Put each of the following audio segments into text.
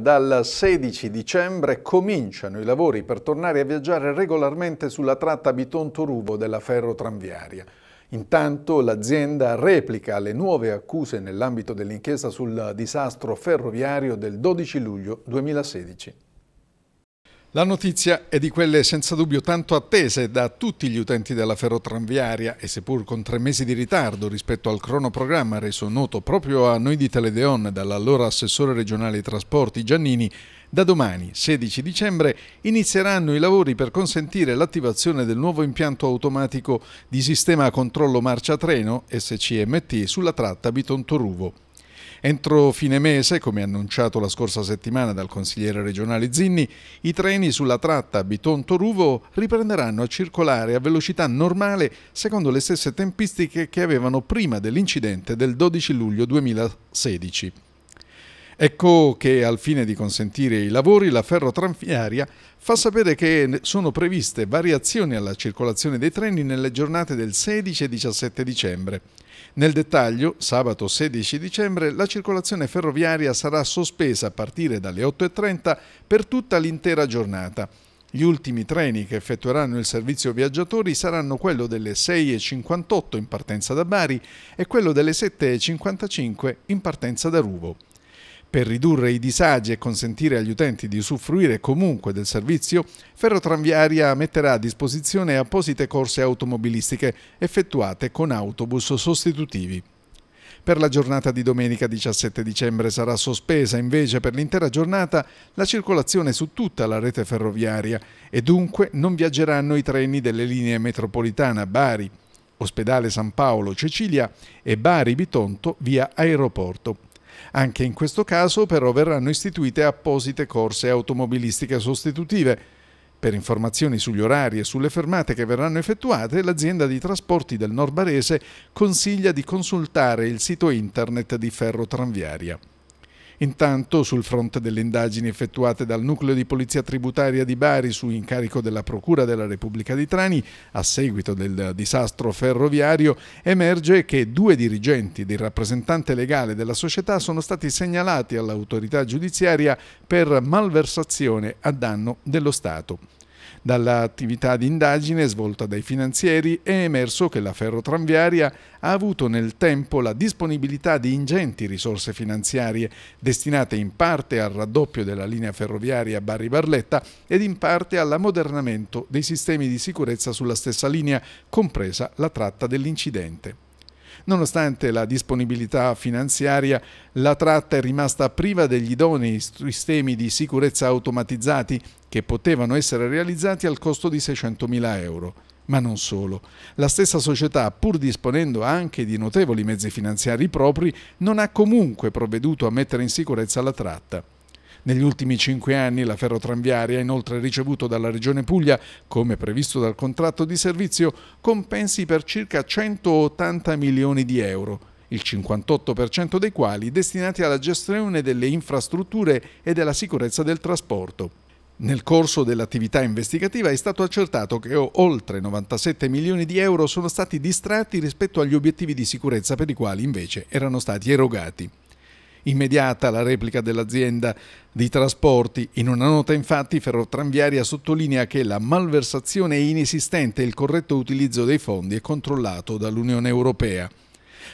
dal 16 dicembre cominciano i lavori per tornare a viaggiare regolarmente sulla tratta Bitonto-Ruvo della ferrotranviaria. Intanto l'azienda replica le nuove accuse nell'ambito dell'inchiesta sul disastro ferroviario del 12 luglio 2016. La notizia è di quelle senza dubbio tanto attese da tutti gli utenti della ferrotranviaria e seppur con tre mesi di ritardo rispetto al cronoprogramma reso noto proprio a noi di Teledeon dall'allora assessore regionale ai trasporti Giannini, da domani, 16 dicembre, inizieranno i lavori per consentire l'attivazione del nuovo impianto automatico di sistema controllo marcia treno SCMT sulla tratta Bitontoruvo. Entro fine mese, come annunciato la scorsa settimana dal consigliere regionale Zinni, i treni sulla tratta Biton-Toruvo riprenderanno a circolare a velocità normale secondo le stesse tempistiche che avevano prima dell'incidente del 12 luglio 2016. Ecco che al fine di consentire i lavori la ferrotranviaria fa sapere che sono previste variazioni alla circolazione dei treni nelle giornate del 16 e 17 dicembre. Nel dettaglio, sabato 16 dicembre la circolazione ferroviaria sarà sospesa a partire dalle 8.30 per tutta l'intera giornata. Gli ultimi treni che effettueranno il servizio viaggiatori saranno quello delle 6.58 in partenza da Bari e quello delle 7.55 in partenza da Ruvo. Per ridurre i disagi e consentire agli utenti di usufruire comunque del servizio, Ferrotranviaria metterà a disposizione apposite corse automobilistiche effettuate con autobus sostitutivi. Per la giornata di domenica 17 dicembre sarà sospesa invece per l'intera giornata la circolazione su tutta la rete ferroviaria e dunque non viaggeranno i treni delle linee metropolitana Bari, Ospedale San Paolo Cecilia e Bari Bitonto via aeroporto. Anche in questo caso però verranno istituite apposite corse automobilistiche sostitutive. Per informazioni sugli orari e sulle fermate che verranno effettuate, l'azienda di trasporti del Nord Barese consiglia di consultare il sito internet di Ferrotranviaria. Intanto, sul fronte delle indagini effettuate dal Nucleo di Polizia Tributaria di Bari su incarico della Procura della Repubblica di Trani, a seguito del disastro ferroviario, emerge che due dirigenti del rappresentante legale della società sono stati segnalati all'autorità giudiziaria per malversazione a danno dello Stato. Dall'attività di indagine svolta dai finanzieri è emerso che la ferrotranviaria ha avuto nel tempo la disponibilità di ingenti risorse finanziarie destinate in parte al raddoppio della linea ferroviaria Bari-Barletta ed in parte all'ammodernamento dei sistemi di sicurezza sulla stessa linea, compresa la tratta dell'incidente. Nonostante la disponibilità finanziaria, la tratta è rimasta priva degli idonei sistemi di sicurezza automatizzati che potevano essere realizzati al costo di 600.000 euro. Ma non solo. La stessa società, pur disponendo anche di notevoli mezzi finanziari propri, non ha comunque provveduto a mettere in sicurezza la tratta. Negli ultimi cinque anni la ferrotranviaria ha inoltre ricevuto dalla Regione Puglia, come previsto dal contratto di servizio, compensi per circa 180 milioni di euro il 58% dei quali destinati alla gestione delle infrastrutture e della sicurezza del trasporto. Nel corso dell'attività investigativa è stato accertato che oltre 97 milioni di euro sono stati distratti rispetto agli obiettivi di sicurezza per i quali invece erano stati erogati. Immediata la replica dell'azienda di trasporti. In una nota infatti Ferrotranviaria sottolinea che la malversazione è inesistente e il corretto utilizzo dei fondi è controllato dall'Unione Europea.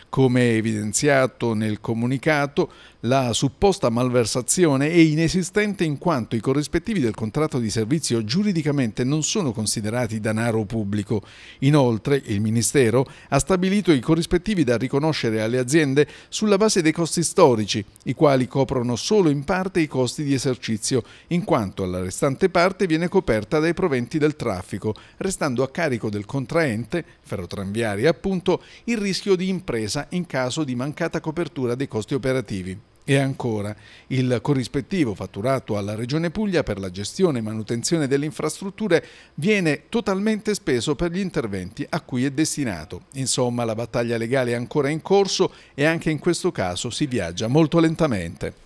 Come evidenziato nel comunicato, la supposta malversazione è inesistente in quanto i corrispettivi del contratto di servizio giuridicamente non sono considerati danaro pubblico. Inoltre, il Ministero ha stabilito i corrispettivi da riconoscere alle aziende sulla base dei costi storici, i quali coprono solo in parte i costi di esercizio, in quanto la restante parte viene coperta dai proventi del traffico, restando a carico del contraente, ferrotranviaria appunto, il rischio di impresa in caso di mancata copertura dei costi operativi. E ancora, il corrispettivo fatturato alla Regione Puglia per la gestione e manutenzione delle infrastrutture viene totalmente speso per gli interventi a cui è destinato. Insomma, la battaglia legale è ancora in corso e anche in questo caso si viaggia molto lentamente.